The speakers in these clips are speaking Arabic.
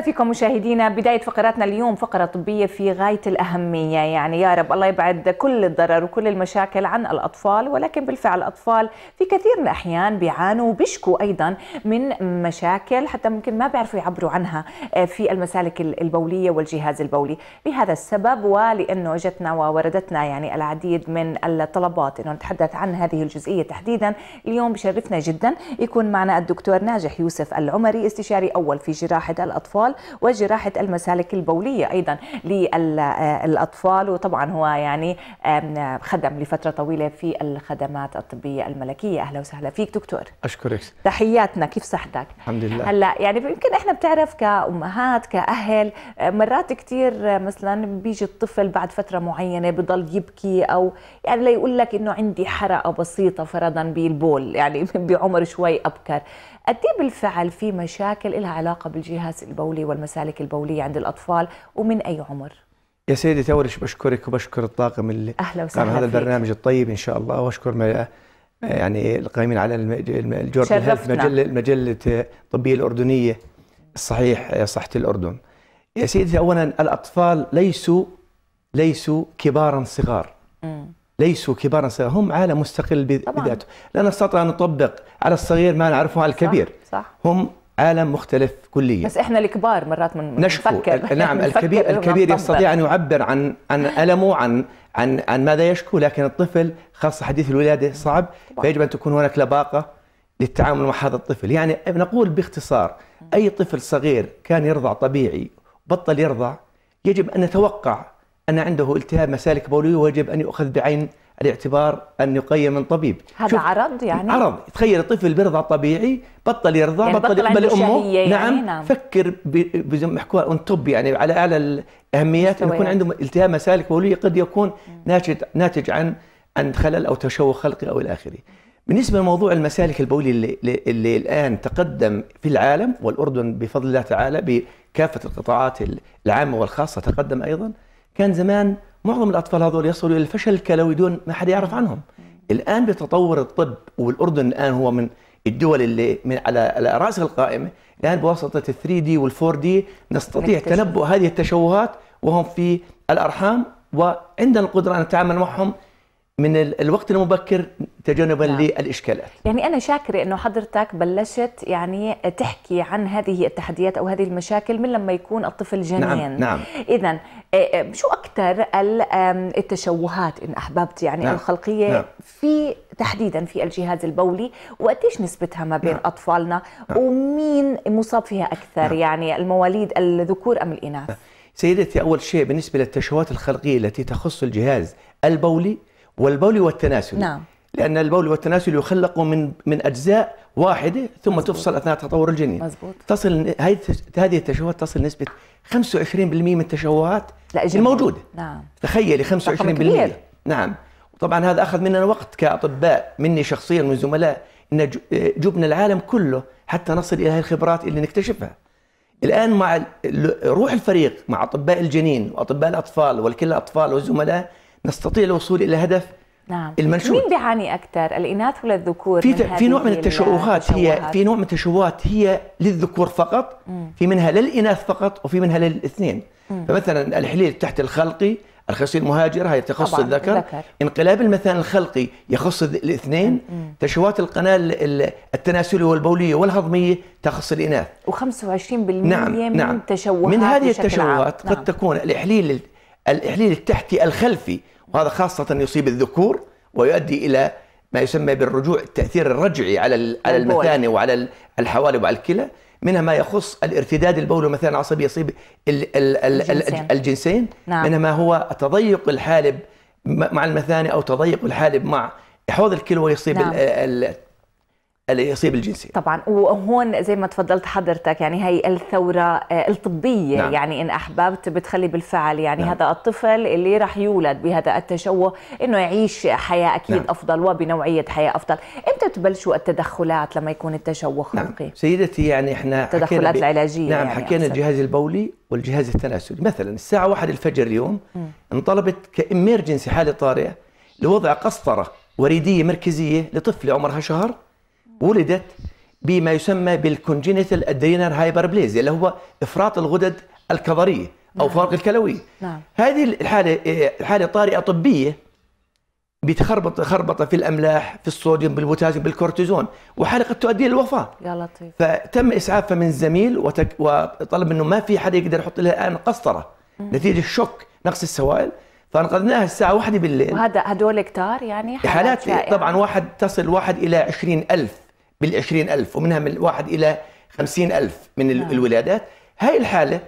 فيكم مشاهدينا بداية فقراتنا اليوم فقرة طبية في غاية الأهمية يعني يا رب الله يبعد كل الضرر وكل المشاكل عن الأطفال ولكن بالفعل الأطفال في كثير من الأحيان بيعانوا وبيشكوا أيضا من مشاكل حتى ممكن ما بيعرفوا يعبروا عنها آه، في المسالك البولية والجهاز البولي لهذا السبب ولأنه جتنا ووردتنا يعني العديد من الطلبات أنه نتحدث عن هذه الجزئية تحديدا اليوم بشرفنا جدا يكون معنا الدكتور ناجح يوسف العمري استشاري أول في جراحة الأطفال الأطفال وجراحة المسالك البولية أيضا للأطفال وطبعا هو يعني خدم لفترة طويلة في الخدمات الطبية الملكية أهلا وسهلا فيك دكتور أشكرك تحياتنا كيف صحتك؟ الحمد لله هلا يعني يمكن احنا بتعرف كأمهات كأهل آه، مرات كثير آه، مثلا بيجي الطفل بعد فترة معينة بضل يبكي أو يعني ليقول لك إنه عندي حرقة بسيطة فرضا بالبول يعني بعمر شوي أبكر قد بالفعل في مشاكل لها علاقه بالجهاز البولي والمسالك البوليه عند الاطفال ومن اي عمر؟ يا سيدي تورش بشكرك وبشكر الطاقم اللي اهلا وسهلا هذا البرنامج الطيب ان شاء الله واشكر يعني القائمين على الجورج هيلث مجله المجله الطبيه الاردنيه الصحيح صحه الاردن يا سيدي اولا الاطفال ليسوا ليسوا كبارا صغار م. ليسوا كبارا صغيرا هم عالم مستقل بذاته لا نستطيع أن نطبق على الصغير ما نعرفه على الكبير صح. صح. هم عالم مختلف كليا بس احنا الكبار مرات من نشكو نفكر نعم الكبير الكبير يستطيع ان يعبر عن عن المه عن عن عن ماذا يشكو لكن الطفل خاصه حديث الولاده صعب فيجب ان تكون هناك لباقه للتعامل مع هذا الطفل يعني نقول باختصار اي طفل صغير كان يرضع طبيعي بطل يرضع يجب ان نتوقع أن عنده التهاب مسالك بولية ويجب أن يؤخذ بعين الاعتبار أن يقيم من طبيب هذا عرض يعني؟ عرض تخيل الطفل بيرضع طبيعي بطل يرضع يعني بطل يقبل أمه يعني نعم, نعم فكر بمحكوى أون توب يعني على أعلى الأهميات أن يكون عنده التهاب مسالك بولية قد يكون ناتج ناتج عن عن خلل أو تشوه خلقي أو إلى آخره بالنسبة لموضوع المسالك البولية اللي, اللي, اللي الآن تقدم في العالم والأردن بفضل الله تعالى بكافة القطاعات العامة والخاصة تقدم أيضا كان زمان معظم الاطفال هذول يصلوا الى الفشل الكلوي دون ما حد يعرف عنهم الان بتطور الطب والاردن الان هو من الدول اللي من على على راس القائمه الان بواسطه ال 3 دي وال 4 دي نستطيع نكتشف. تنبؤ هذه التشوهات وهم في الارحام وعندنا القدره ان نتعامل معهم من الوقت المبكر تجنبا نعم. للاشكالات. يعني انا شاكره انه حضرتك بلشت يعني تحكي عن هذه التحديات او هذه المشاكل من لما يكون الطفل نعم، جنين. نعم نعم. اذا آه، آه، شو اكثر التشوهات ان احببت يعني نعم. الخلقيه نعم. في تحديدا في الجهاز البولي وقديش نسبتها ما بين نعم. اطفالنا نعم. ومين مصاب فيها اكثر نعم. يعني المواليد الذكور ام الاناث؟ نعم. سيدتي اول شيء بالنسبه للتشوهات الخلقيه التي تخص الجهاز البولي والبول والتناسل نعم لأن البول والتناسل يخلق من من أجزاء واحدة ثم مزبوط. تفصل أثناء تطور الجنين مزبوط. تصل هذه التشوهات تصل نسبة 25% من التشوهات لا الموجودة نعم تخيلي 25% نعم طبعا هذا أخذ مننا وقت كأطباء مني شخصيا من زملاء إن جبنا العالم كله حتى نصل إلى هذه الخبرات اللي نكتشفها الآن مع روح الفريق مع أطباء الجنين وأطباء الأطفال والكل الأطفال والزملاء نستطيع الوصول الى هدف نعم المنشور مين بيعاني اكثر الاناث ولا الذكور في في نوع من التشوهات هي في نوع من التشوهات هي للذكور فقط مم. في منها للاناث فقط وفي منها للاثنين مم. فمثلا الحليل تحت الخلقي الخصية المهاجرة هي تخص الذكر ذكر. انقلاب المثان الخلقي يخص الاثنين تشوهات القناة التناسلية والبولية والهضمية تخص الإناث و25% نعم. من نعم. التشوهات من هذه التشوهات قد نعم. تكون الإحليل الإحليل التحتي الخلفي وهذا خاصة يصيب الذكور ويؤدي إلى ما يسمى بالرجوع التأثير الرجعي على على المثانة وعلى الحوالب وعلى الكلى منها ما يخص الارتداد البولي مثلا العصبي يصيب الجنسين, الجنسين. نعم. منها ما هو تضيق الحالب مع المثانة أو تضيق الحالب مع حوض الكلى ويصيب نعم. الاصابه الجنسيه طبعا وهون زي ما تفضلت حضرتك يعني هي الثوره آه، الطبيه نعم. يعني ان احببت بتخلي بالفعل يعني نعم. هذا الطفل اللي راح يولد بهذا التشوه انه يعيش حياه اكيد نعم. افضل وبنوعيه حياه افضل امتى تبلشوا التدخلات لما يكون التشوه خلقي نعم. سيدتي يعني احنا التدخلات ب... العلاجيه نعم يعني حكينا أصلاً. الجهاز البولي والجهاز التناسلي مثلا الساعه 1 الفجر اليوم م. انطلبت كاميرجنسي حاله طارئه لوضع قسطره وريديه مركزيه لطفله عمرها شهر ولدت بما يسمى بالكونجينيتال ادرينال هايبربليزيا اللي هو افراط الغدد الكظريه او نعم. فرق الكلوي نعم. هذه الحاله حاله طارئه طبيه بتخربط خربطه في الاملاح في الصوديوم بالبوتاسيوم بالكورتيزون وحاله قد تؤدي للوفاه يا لطيف فتم اسعافها من زميل وتك... وطلب منه ما في حدا يقدر يحط لها الان قسطره نتيجه الشوك نقص السوائل فانقذناها الساعه 1 بالليل وهذا هدول كتار يعني حالات, حالات طبعا واحد تصل واحد الى 20000 بال ألف ومنها من واحد إلى خمسين ألف من نعم. الولادات هاي الحالة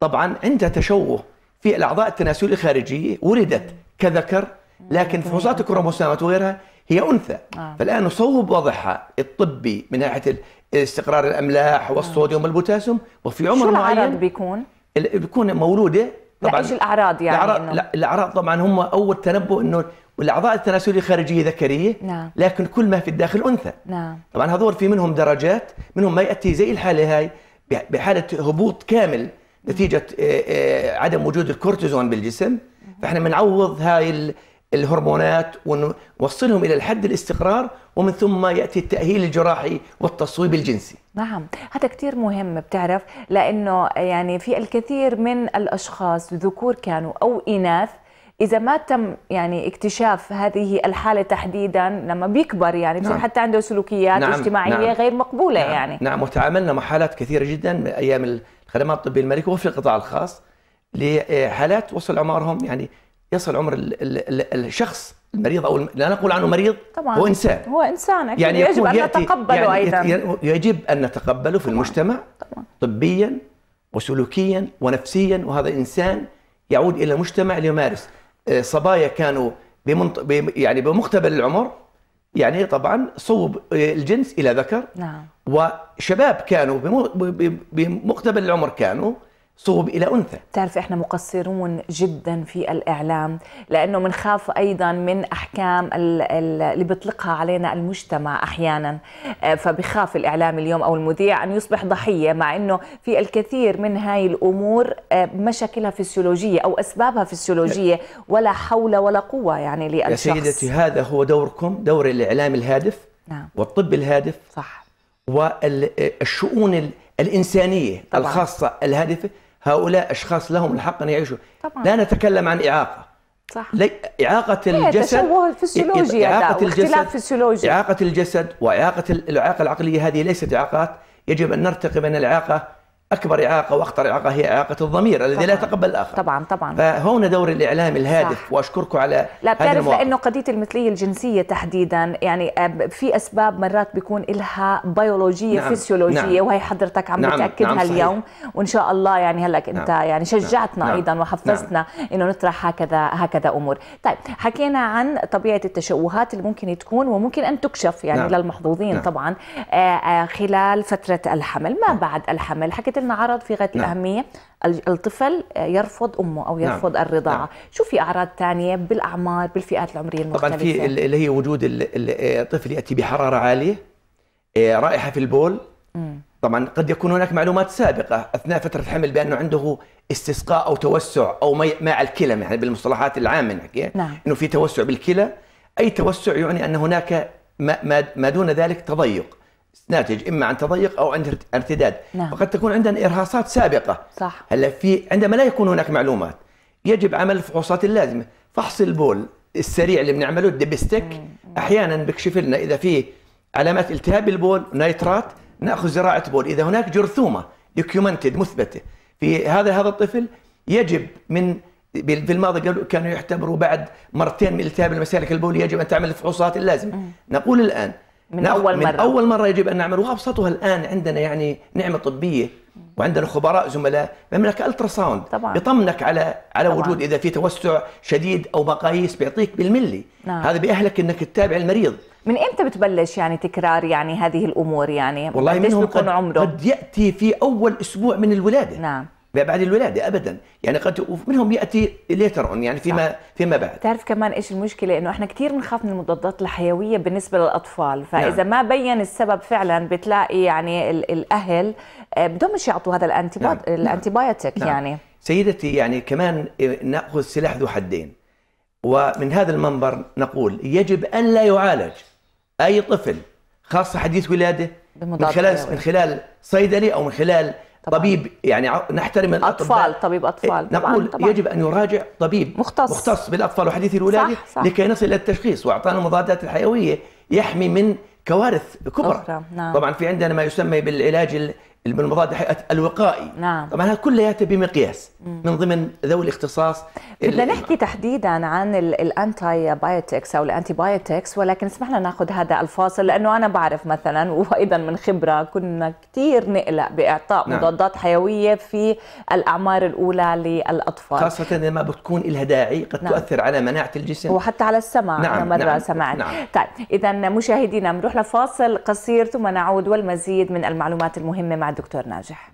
طبعا عندها تشوه في الأعضاء التناسلية الخارجية ولدت كذكر لكن فحوصات الكروموسومات وغيرها هي أنثى نعم. فالآن نصوب وضعها الطبي من ناحية استقرار الأملاح نعم. والصوديوم والبوتاسيوم وفي عمر شو معين شو العرض بيكون؟ بيكون مولودة طبعا ايش الاعراض يعني الاعراض لا الاعراض طبعا هم اول تنبؤ انه والاعضاء التناسليه الخارجيه ذكريه نعم. لكن كل ما في الداخل انثى نعم. طبعا هذول في منهم درجات منهم ما ياتي زي الحاله هاي بحاله هبوط كامل نتيجه آه، آه، عدم وجود الكورتيزون بالجسم فاحنا بنعوض هاي الهرمونات ونوصلهم الى الحد الاستقرار ومن ثم ياتي التاهيل الجراحي والتصويب الجنسي. نعم، هذا كثير مهم بتعرف لانه يعني في الكثير من الاشخاص ذكور كانوا او اناث اذا ما تم يعني اكتشاف هذه الحاله تحديدا لما بيكبر يعني بصير نعم. حتى عنده سلوكيات نعم. اجتماعيه نعم. غير مقبوله نعم. يعني نعم وتعاملنا مع حالات كثيره جدا من ايام الخدمات الطبيه الملكيه وفي القطاع الخاص لحالات وصل عمرهم يعني يصل عمر الـ الـ الـ الشخص المريض او لا نقول عنه مريض طبعا هو انسان هو انسان أكيد يعني يجب ان نتقبله يعني ايضا يجب ان نتقبله في طبعا. المجتمع طبعا. طبيا وسلوكيا ونفسيا وهذا انسان يعود الى المجتمع ليمارس آه، صبايا كانوا بمنط... يعني بمقتبل العمر يعني طبعا صوب آه، الجنس الى ذكر نعم وشباب كانوا بمقتبل العمر كانوا صوب الى انثى بتعرف احنا مقصرون جدا في الاعلام لانه بنخاف ايضا من احكام اللي بيطلقها علينا المجتمع احيانا آه، فبخاف الاعلام اليوم او المذيع ان يصبح ضحيه مع انه في الكثير من هاي الامور آه، مشاكلها فسيولوجيه او اسبابها فسيولوجيه ولا حول ولا قوه يعني للشخص يا سيدتي هذا هو دوركم دور الاعلام الهادف نعم. والطب الهادف صح والشؤون الانسانيه طبعا. الخاصه الهادفه هؤلاء اشخاص لهم الحق ان يعيشوا طبعا. لا نتكلم عن اعاقه صح لي... اعاقه الجسد تشوه اعاقه الجسد فسيولوجي اعاقه الجسد واعاقه الاعاقه العقليه هذه ليست اعاقات يجب ان نرتقي من الاعاقه اكبر اعاقه واخطر اعاقه هي اعاقه الضمير الذي لا يتقبل الاخر طبعا طبعا فهون دور الاعلام الهادف واشكركم على لا بتعرف لانه قضيه المثليه الجنسيه تحديدا يعني آه، في اسباب مرات بيكون لها بيولوجيه نعم. فسيولوجيه نعم. وهي حضرتك عم نعم. بتاكدها نعم. اليوم وان شاء الله يعني هلا انت نعم. يعني نعم. شجعتنا نعم. ايضا وحفزتنا نعم. انه نطرح هكذا هكذا امور طيب حكينا عن طبيعه التشوهات اللي ممكن تكون وممكن ان تكشف يعني نعم. للمحظوظين نعم. طبعا آه، آه، خلال فتره الحمل ما نعم. بعد الحمل حكيت لنا عرض في غايه نعم. الاهميه الطفل يرفض امه او نعم. يرفض نعم. الرضاعه نعم. شو في اعراض ثانيه بالاعمار بالفئات العمريه المختلفه طبعا في اللي هي وجود الطفل آه، ياتي بحراره عاليه آه، رائحه في البول طبعا قد يكون هناك معلومات سابقه اثناء فتره الحمل بانه عنده استسقاء او توسع او ماء الكلى يعني بالمصطلحات العامه نحكي يعني نعم. انه في توسع بالكلى اي توسع يعني ان هناك ما دون ذلك تضيق ناتج اما عن تضيق او عن ارتداد نعم. وقد تكون عندنا ارهاصات سابقه صح هلا في عندما لا يكون هناك معلومات يجب عمل الفحوصات اللازمه فحص البول السريع اللي بنعمله الدبستيك احيانا بكشف لنا اذا في علامات التهاب البول نيترات ناخذ زراعه بول اذا هناك جرثومه دوكيومنتد مثبته في هذا هذا الطفل يجب من في الماضي قالوا كانوا يعتبروا بعد مرتين من التهاب المسالك البوليه يجب ان تعمل الفحوصات اللازمه نقول الان من نعم، اول مره من اول مره يجب ان نعمل وابسطها الان عندنا يعني نعمه طبيه وعندنا خبراء زملاء بيعملك الترا ساوند طبعا بيطمنك على على طبعاً. وجود اذا في توسع شديد او مقاييس بيعطيك بالملي نعم. هذا بيأهلك انك تتابع المريض من امتى بتبلش يعني تكرار يعني هذه الامور يعني والله منهم قد, عمره؟ قد ياتي في اول اسبوع من الولاده نعم بعد الولاده ابدا يعني قد منهم ياتي ليتر اون يعني فيما صح. فيما بعد تعرف كمان ايش المشكله انه احنا كثير بنخاف من المضادات الحيويه بالنسبه للاطفال فاذا نعم. ما بين السبب فعلا بتلاقي يعني الاهل آه، بدهمش يعطوا هذا الانتي نعم. نعم. الانتيبايوتيك نعم. يعني سيدتي يعني كمان آه، ناخذ سلاح ذو حدين ومن هذا المنبر نقول يجب ان لا يعالج اي طفل خاصه حديث ولاده من خلال من خلال صيدلي او من خلال طبعاً. طبيب يعني نحترم الاطفال أطفال. طبيب إيه، اطفال نقول طبعاً. يجب ان يراجع طبيب مختص مختص بالاطفال وحديث الولاده صح صح. لكي نصل الى التشخيص واعطانا المضادات الحيويه يحمي من كوارث كبرى نعم. طبعا في عندنا ما يسمى بالعلاج المضاد الوقائي نعم. طبعا كلياتها بمقياس من ضمن ذوي الاختصاص بدنا نحكي تحديدا عن الانتي بايوتكس او الانتي بايوتكس ولكن اسمح لنا ناخذ هذا الفاصل لانه انا بعرف مثلا وايضا من خبره كنا كثير نقلق باعطاء نعم. مضادات حيويه في الاعمار الاولى للاطفال خاصه لما بتكون لها داعي قد نعم. تؤثر على مناعه الجسم وحتى على السمع نعم. انا مره نعم. سمعت نعم. طيب اذا مشاهدينا بنروح لفاصل قصير ثم نعود والمزيد من المعلومات المهمه مع دكتور ناجح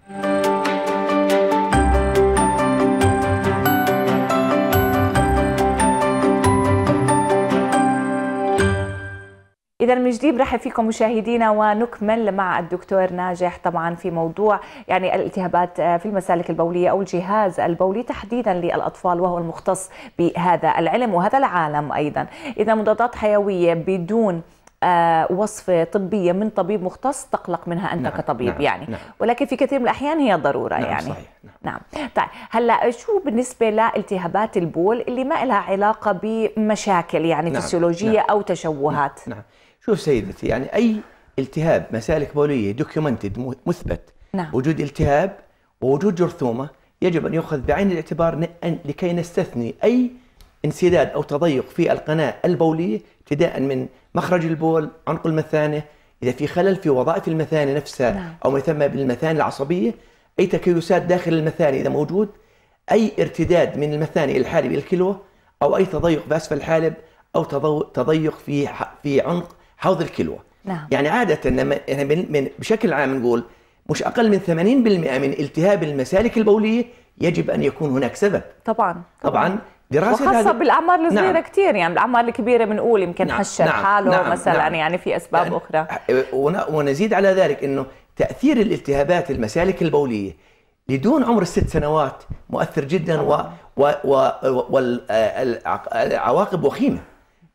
إذا من جديد برحب فيكم مشاهدينا ونكمل مع الدكتور ناجح طبعا في موضوع يعني الالتهابات آه، في المسالك البولية أو الجهاز البولي تحديدا للأطفال وهو المختص بهذا العلم وهذا العالم أيضا إذا مضادات حيوية بدون آه، وصفة طبية من طبيب مختص تقلق منها أنت نعم كطبيب نعم يعني نعم ولكن في كثير من الأحيان هي ضرورة نعم يعني صحيح نعم, نعم. طيب هلا شو بالنسبة لالتهابات البول اللي ما لها علاقة بمشاكل يعني نعم فسيولوجية نعم أو تشوهات نعم, نعم. شوف سيدتي يعني أي التهاب مسالك بولية دوكيومنتد مثبت نعم. وجود التهاب ووجود جرثومة يجب أن يؤخذ بعين الاعتبار لكي نستثني أي انسداد أو تضيق في القناة البولية ابتداء من مخرج البول عنق المثانة إذا في خلل في وظائف المثانة نفسها نعم. أو ما يسمى بالمثانة العصبية أي تكيسات داخل المثانة إذا موجود أي ارتداد من المثانة إلى الحالب إلى الكلوة أو أي تضيق في اسفل الحالب أو تضيق في في عنق حوض الكلوة نعم. يعني عادة لما من بشكل عام نقول مش أقل من 80% من التهاب المسالك البولية يجب أن يكون هناك سبب طبعا طبعا, طبعاً دراسه وخاصه هذه... بالاعمار الصغيره نعم. كثير يعني الاعمار الكبيره بنقول يمكن نعم. حشر نعم. حاله نعم. مثلا نعم. يعني في اسباب نعم. اخرى ونزيد على ذلك انه تاثير الالتهابات المسالك البوليه لدون عمر الست سنوات مؤثر جدا و... و... و... والعواقب وخيمه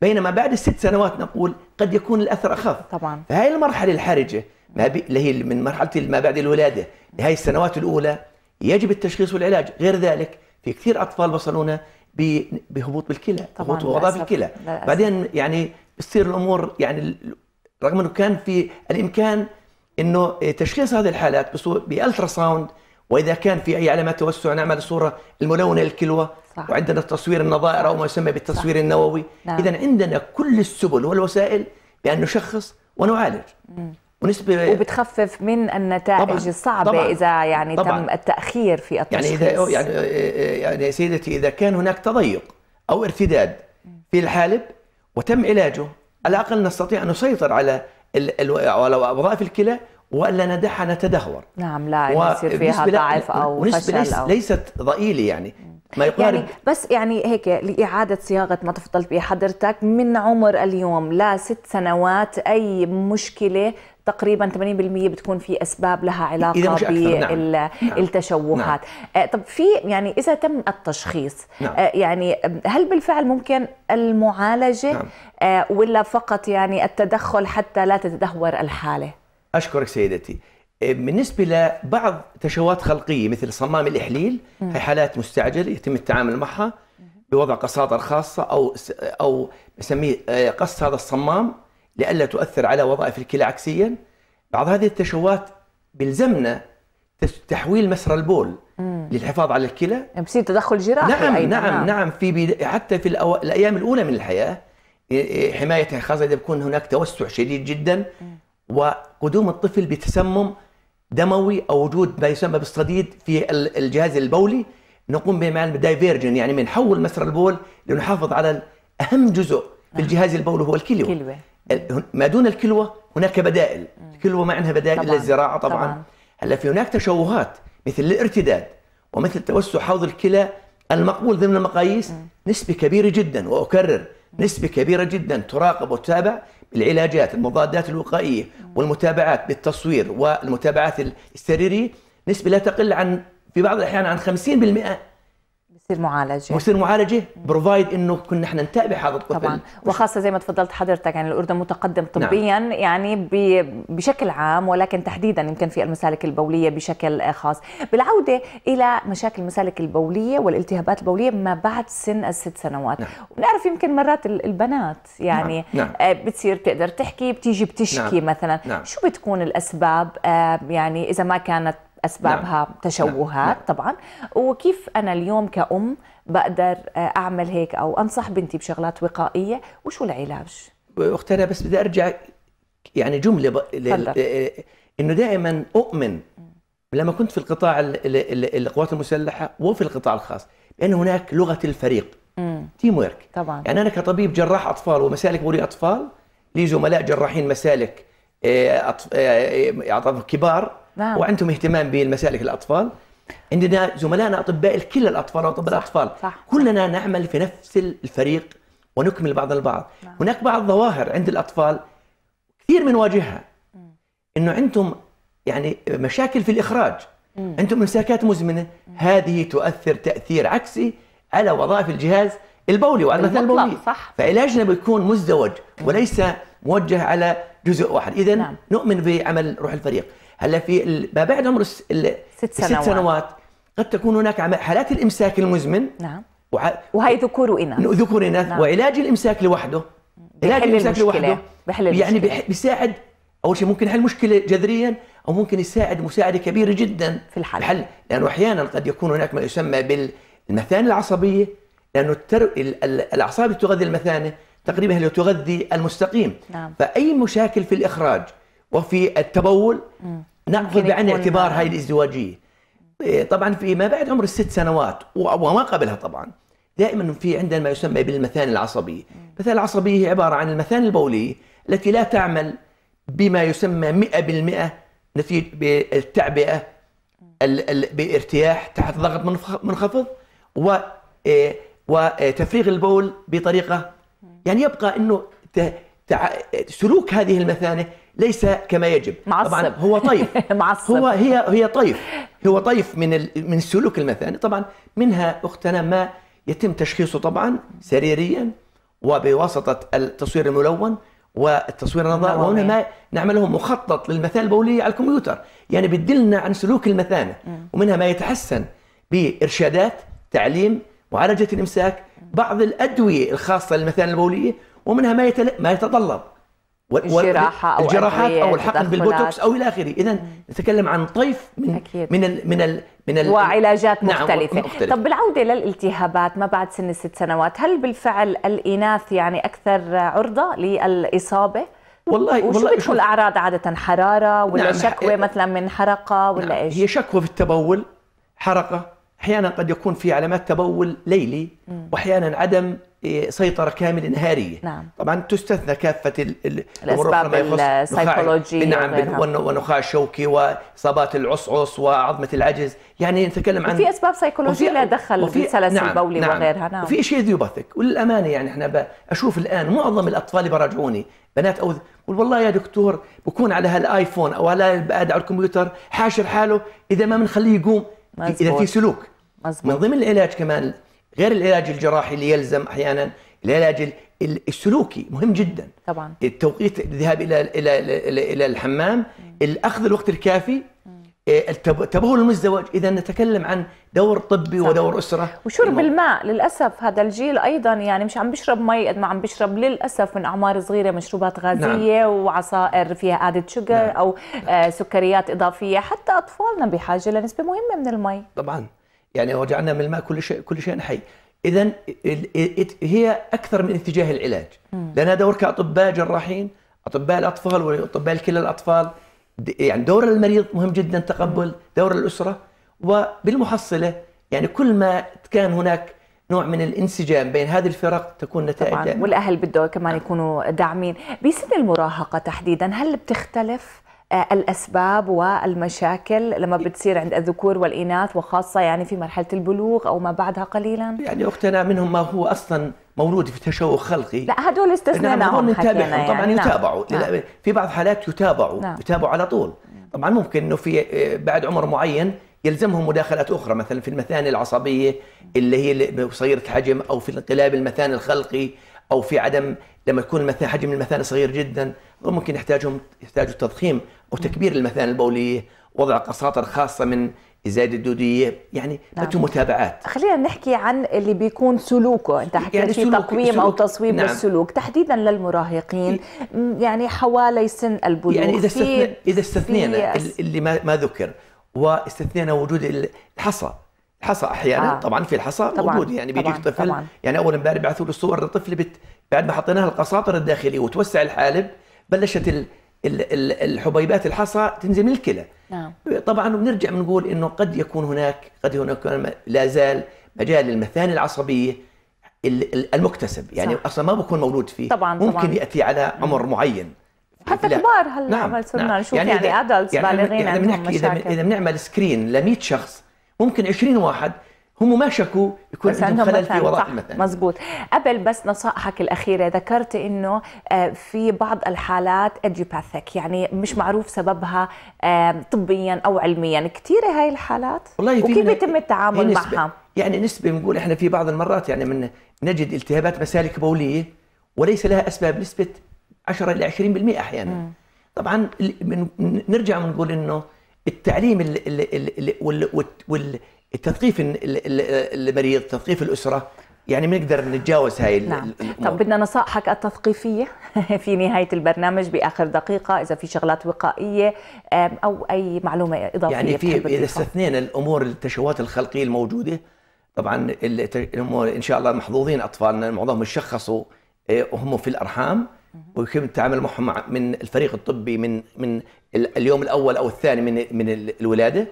بينما بعد الست سنوات نقول قد يكون الاثر اخف طبعا فهي المرحله الحرجه ما بي... اللي هي من مرحله ما بعد الولاده لهي السنوات الاولى يجب التشخيص والعلاج غير ذلك في كثير اطفال وصلونا بهبوط بالكلى هبوط وغضاء بالكلى بعدين يعني بتصير الامور يعني رغم انه كان في الامكان انه تشخيص هذه الحالات بالترا ساوند واذا كان في اي علامات توسع نعمل الصوره الملونه للكلوه صح. وعندنا التصوير النظائر او ما يسمى بالتصوير صح. النووي نعم. اذا عندنا كل السبل والوسائل بان نشخص ونعالج مم. ونسبة وبتخفف من النتائج طبعًا الصعبة طبعًا إذا يعني طبعًا تم التأخير في التشخيص يعني إذا يعني آه، يعني سيدتي إذا كان هناك تضيق أو ارتداد في الحالب وتم علاجه على الأقل نستطيع أن نسيطر على على وظائف الكلى والا ندعها نتدهور نعم لا يصير فيها ضعف او فشل ليست ضئيله يعني ما يقارب يعني بس يعني هيك لإعادة صياغة ما تفضلت به حضرتك من عمر اليوم لست سنوات أي مشكلة تقريبا 80% بتكون في اسباب لها علاقه بالتشوهات نعم. نعم. نعم. آه، طب في يعني اذا تم التشخيص نعم. آه، يعني هل بالفعل ممكن المعالجه نعم. آه، ولا فقط يعني التدخل حتى لا تتدهور الحاله اشكرك سيدتي بالنسبه لبعض تشوهات خلقيه مثل صمام الاحليل هي حالات مستعجله يتم التعامل معها بوضع قصادر خاصه او او بسميه آه، قص هذا الصمام لئلا تؤثر على وظائف الكلى عكسيا بعض هذه التشوهات بلزمنا تحويل مسرى البول مم. للحفاظ على الكلى يعني بصير تدخل جراحي نعم أيضا. نعم نعم, نعم في بدا... حتى في الأو... الايام الاولى من الحياه حمايتها خاصه اذا بكون هناك توسع شديد جدا مم. وقدوم الطفل بتسمم دموي او وجود ما يسمى بالصديد في الجهاز البولي نقوم به مع الدايفيرجن يعني بنحول مسرى البول لنحافظ على اهم جزء في الجهاز البولي هو الكلوه كلوة. ما دون الكلوه هناك بدائل الكلوه ما عندها بدائل الا الزراعه طبعا, طبعاً. هلا في هناك تشوهات مثل الارتداد ومثل توسع حوض الكلى المقبول ضمن المقاييس نسبه كبيره جدا واكرر نسبه كبيره جدا تراقب وتتابع العلاجات المضادات الوقائيه والمتابعات بالتصوير والمتابعات السريريه نسبه لا تقل عن في بعض الاحيان عن 50% تصير معالجه وتصير معالجه بروفايد انه كنا احنا نتابع هذا الطفل طبعا وخاصه زي ما تفضلت حضرتك يعني الاردن متقدم نعم. طبيا نعم. يعني بشكل عام ولكن تحديدا يمكن في المسالك البوليه بشكل خاص بالعوده الى مشاكل المسالك البوليه والالتهابات البوليه ما بعد سن الست سنوات نعم. ونعرف يمكن مرات البنات يعني نعم. نعم. آه، بتصير تقدر تحكي بتيجي بتشكي نعم. مثلا نعم. شو بتكون الاسباب آه، يعني اذا ما كانت اسبابها نعم. نعم. تشوهات نعم. طبعا وكيف انا اليوم كأم بقدر اعمل هيك او انصح بنتي بشغلات وقائيه وشو العلاج اختي انا بس بدي ارجع يعني جمله ب... ل... إيه، إيه، انه دائما اؤمن لما كنت في القطاع ال... ال... القوات المسلحه وفي القطاع الخاص بان هناك لغه الفريق تيم ورك طبعا يعني انا كطبيب جراح اطفال ومسالك ولي اطفال لي زملاء جراحين مسالك إيه، أطف... كبار وعندهم اهتمام بمسالك الاطفال عندنا زملائنا اطباء لكل الاطفال واطباء الاطفال صح. كلنا نعمل في نفس الفريق ونكمل بعض البعض نعم. هناك بعض الظواهر عند الاطفال كثير بنواجهها انه عندهم يعني مشاكل في الاخراج مم. عندهم امساكات مزمنه مم. هذه تؤثر تاثير عكسي على وظائف الجهاز البولي وعلى المثال البولي صح فعلاجنا بيكون مزدوج وليس موجه على جزء واحد اذا نعم. نؤمن بعمل روح الفريق هلا في ما بعد عمر الست سنوات. ست سنوات قد تكون هناك حالات الامساك المزمن نعم وح... وهي ذكور واناث ذكور واناث نعم. وعلاج الامساك لوحده علاج الامساك لوحده بحل يعني بح... بيساعد اول شيء ممكن حل مشكله جذريا او ممكن يساعد مساعده كبيره جدا في الحل, الحل. لانه احيانا قد يكون هناك ما يسمى بالمثانه العصبيه لانه التر... الاعصاب تغذي المثانه تقريبا هي تغذي المستقيم نعم. فأي مشاكل في الإخراج وفي التبول نأخذ بعين الاعتبار نعم. هاي الازدواجية إيه، طبعا في ما بعد عمر الست سنوات وما قبلها طبعا دائما في عندنا ما يسمى بالمثانة العصبية المثانة العصبية هي عبارة عن المثانة البولية التي لا تعمل بما يسمى 100% نتيجة بالتعبئة بارتياح تحت ضغط منخفض وتفريغ إيه، البول بطريقة يعني يبقى انه تع... سلوك هذه المثانه ليس كما يجب معصب. طبعا هو طيف معصب. هو هي هي طيف هو طيف من ال... من سلوك المثانه طبعا منها اختنا ما يتم تشخيصه طبعا سريريا وبواسطه التصوير الملون والتصوير النظري وهنا ما نعمله مخطط للمثانه البوليه على الكمبيوتر يعني بدلنا عن سلوك المثانه ومنها ما يتحسن بارشادات تعليم معالجه الامساك بعض الادويه الخاصه للمثانه البوليه ومنها ما يتل... ما يتطلب الجراحه او الجراحات او الحقن بالبوتوكس او الى اخره اذا نتكلم عن طيف من أكيد. من ال من ال من ال وعلاجات نعم، مختلفة. نعم مختلفة طب بالعودة للالتهابات ما بعد سن الست سنوات هل بالفعل الإناث يعني أكثر عرضة للإصابة؟ والله وشو والله بتكون الأعراض عادة حرارة ولا نعم شكوى مثلا من حرقة ولا نعم إيش؟ هي شكوى في التبول حرقة احيانا قد يكون في علامات تبول ليلي واحيانا عدم إيه، سيطره كامله نهاريه نعم. طبعا تستثنى كافه الاسباب السيكولوجيه نعم والنخاع الشوكي واصابات العصعص وعظمه العجز يعني نتكلم عن في اسباب سيكولوجيه لا دخل بالسلاسل نعم البولي نعم وغيرها نعم في شيء ذيوباثيك وللامانه يعني احنا اشوف الان معظم الاطفال اللي براجعوني بنات او والله يا دكتور بكون على هالايفون او على على الكمبيوتر حاشر حاله اذا ما بنخليه يقوم مزبوط. اذا في سلوك مزبوط. من ضمن العلاج كمان غير العلاج الجراحي اللي يلزم احيانا العلاج السلوكي مهم جدا طبعا التوقيت الذهاب الى الى الى, إلى الحمام الاخذ الوقت الكافي إيه، التبول المزدوج اذا نتكلم عن دور طبي صح. ودور اسره وشرب الماء للاسف هذا الجيل ايضا يعني مش عم بيشرب مي قد ما عم بيشرب للاسف من اعمار صغيره مشروبات نعم. غازيه نعم. وعصائر فيها ادد شوجر نعم. او آه، سكريات اضافيه حتى اطفالنا بحاجه لنسبه مهمه من المي طبعا يعني وجعنا من الماء كل شيء كل شيء حي اذا هي اكثر من اتجاه العلاج لنا دور كاطباء جراحين اطباء الاطفال واطباء الكلى الاطفال يعني دور المريض مهم جدا تقبل دور الاسره وبالمحصله يعني كل ما كان هناك نوع من الانسجام بين هذه الفرق تكون نتائج طبعاً. والاهل بده كمان نعم. يكونوا داعمين بسن المراهقه تحديدا هل بتختلف آه، الاسباب والمشاكل لما بتصير عند الذكور والاناث وخاصه يعني في مرحله البلوغ او ما بعدها قليلا يعني اختنا منهم ما هو اصلا مولود في تشوه خلقي لا هدول استثناء نعم حكينا يعني طبعا نعم. يتابعوا نعم. في بعض الحالات يتابعوا نعم. يتابعوا على طول طبعا ممكن انه في آه، بعد عمر معين يلزمهم مداخلات اخرى مثلا في المثاني العصبيه اللي هي صغيره الحجم او في انقلاب المثاني الخلقي او في عدم لما يكون المثاني حجم المثاني صغير جدا ممكن يحتاجهم يحتاجوا تضخيم او تكبير المثاني البوليه وضع قساطر خاصه من زايد الدودية يعني نعم. متو متابعات خلينا نحكي عن اللي بيكون سلوكه انت يعني حكيت يعني في سلوك تقويم سلوك او تصويب نعم. للسلوك تحديدا للمراهقين يعني حوالي سن البلوغ يعني اذا استثنى اذا استثنينا اللي ما, ذكر واستثنينا وجود الحصى الحصى احيانا آه. طبعا في الحصى موجود يعني بيجيك طفل طبعاً. يعني اول امبارح بعثوا له صور لطفل بت... بعد ما حطيناها القساطر الداخليه وتوسع الحالب بلشت ال... الحبيبات الحصى تنزل من الكلى نعم. طبعا بنرجع بنقول انه قد يكون هناك قد هناك لا زال مجال المثاني العصبيه المكتسب يعني صح. اصلا ما بكون مولود فيه طبعا ممكن طبعاً. ياتي على عمر معين حتى كبار هلا نعم. صرنا نعم. نشوف يعني, يعني ادلتس يعني بالغين يعني عندهم مشاكل اذا بنعمل سكرين ل 100 شخص ممكن 20 واحد هم ما شكوا يكون عندهم خلل في وظائف مثلا مزبوط قبل بس نصائحك الأخيرة ذكرت أنه آه، في بعض الحالات اديوباثيك يعني مش معروف سببها آه، طبيا أو علميا كثيرة هاي الحالات والله وكيف بيتم إيه، التعامل معها يعني نسبة بنقول احنا في بعض المرات يعني من نجد التهابات مسالك بولية وليس لها أسباب نسبة 10 إلى 20% أحيانا مم. طبعا نرجع بنقول انه التعليم ال ال ال والتثقيف المريض تثقيف الاسره يعني بنقدر نتجاوز هاي نعم. الأمور. طب بدنا نصائحك التثقيفيه في نهايه البرنامج باخر دقيقه اذا في شغلات وقائيه او اي معلومه اضافيه يعني في اذا استثنينا الامور التشوهات الخلقيه الموجوده طبعا الامور ان شاء الله محظوظين اطفالنا معظمهم شخصوا آه، وهم في الارحام وكنت اتعامل معهم من الفريق الطبي من من اليوم الاول او الثاني من من الولاده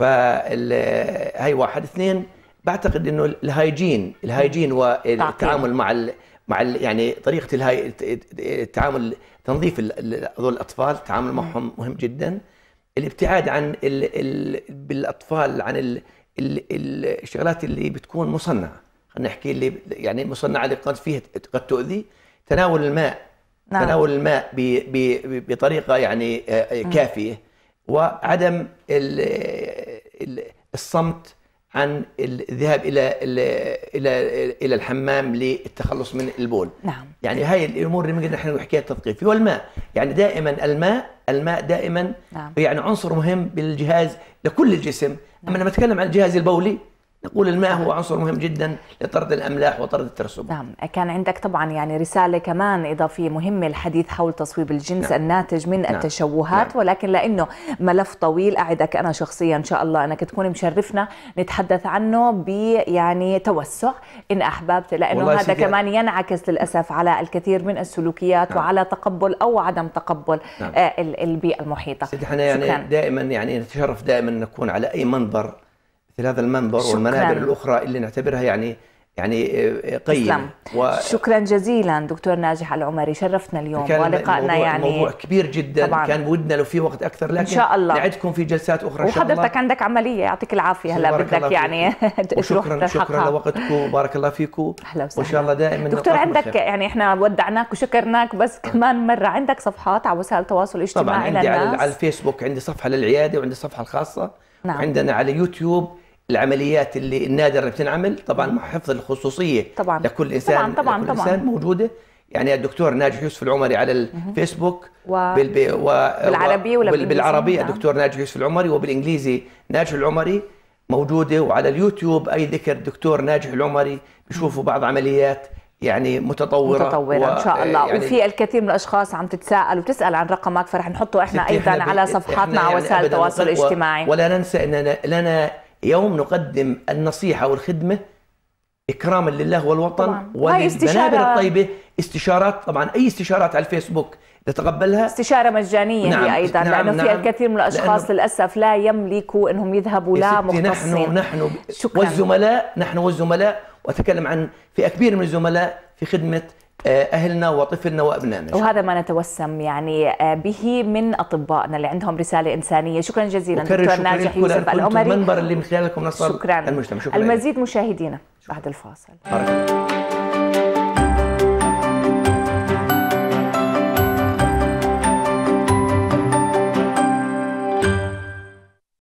فهي واحد اثنين بعتقد انه الهايجين الهايجين والتعامل مع مع يعني طريقه الهاي التعامل تنظيف هذول الاطفال التعامل معهم مهم جدا الابتعاد عن الـ الـ بالاطفال عن الـ الـ الشغلات اللي بتكون مصنعه خلينا نحكي اللي يعني مصنعه اللي قد فيها قد تؤذي تناول الماء نعم. تناول الماء بطريقه يعني آه، آه، كافيه وعدم الصمت عن الذهاب الى الى الى الحمام للتخلص من البول نعم يعني هاي الامور اللي ممكن نحن نحكيها التثقيف والماء يعني دائما الماء الماء دائما نعم. يعني عنصر مهم بالجهاز لكل الجسم نعم. اما لما اتكلم عن الجهاز البولي نقول الماء هو عنصر مهم جدا لطرد الاملاح وطرد الترسب نعم، كان عندك طبعا يعني رساله كمان اضافيه مهمه الحديث حول تصويب الجنس نعم. الناتج من نعم. التشوهات نعم. ولكن لانه ملف طويل اعدك انا شخصيا ان شاء الله انك تكون مشرفنا نتحدث عنه ب يعني توسع ان احببت لانه هذا كمان ينعكس للاسف على الكثير من السلوكيات نعم. وعلى تقبل او عدم تقبل نعم. آه، البيئه المحيطه. سيدي احنا يعني دائما يعني نتشرف دائما نكون على اي منبر مثل هذا المنبر والمنابر الاخرى اللي نعتبرها يعني يعني آه، قيم و... شكرا جزيلا دكتور ناجح العمري شرفتنا اليوم ولقائنا يعني موضوع كبير جدا طبعاً. كان ودنا لو في وقت اكثر لكن ان شاء الله نعدكم في جلسات اخرى ان شاء الله وحضرتك عندك عمليه يعطيك العافيه هلا بدك يعني شكرا شكرا لوقتكم بارك الله فيكم اهلا وسهلا وان شاء الله دائما دكتور عندك خير. يعني احنا ودعناك وشكرناك بس كمان مره عندك صفحات على وسائل التواصل الاجتماعي طبعا عندي للناس. على الفيسبوك عندي صفحه للعياده وعندي صفحه الخاصه نعم. عندنا على يوتيوب العمليات اللي النادره اللي بتنعمل طبعا مع حفظ الخصوصيه طبعا لكل انسان طبعا طبعا لكل انسان موجوده يعني الدكتور ناجح يوسف العمري على الفيسبوك و... بالب... و... بالعربي ولا بال... بالعربي نعم. الدكتور ناجح يوسف العمري وبالانجليزي ناجح العمري موجوده وعلى اليوتيوب اي ذكر دكتور ناجح العمري بيشوفوا بعض عمليات يعني متطوره متطوره و... ان شاء الله يعني وفي الكثير من الاشخاص عم تتساءل وتسال عن رقمك فرح نحطه احنا ايضا على صفحاتنا على يعني وسائل التواصل الاجتماعي ولا ننسى اننا لنا يوم نقدم النصيحة والخدمة إكراما لله والوطن والمنابر الطيبة استشارات طبعا أي استشارات على الفيسبوك تتقبلها استشاره مجانيه نعم. هي ايضا نعم. لانه نعم. في الكثير من الاشخاص للاسف لا يملكوا انهم يذهبوا لا مختصين نحن نحن شكرا. والزملاء نحن والزملاء واتكلم عن فئه كبيره من الزملاء في خدمه آه، اهلنا وطفلنا وابنائنا وهذا ما نتوسم يعني آه، به من اطبائنا اللي عندهم رساله انسانيه شكرا جزيلا دكتور ناجح يوسف العمري المنبر اللي من خلالكم نصل شكرا المجتمع شكرا المزيد مشاهدينا بعد الفاصل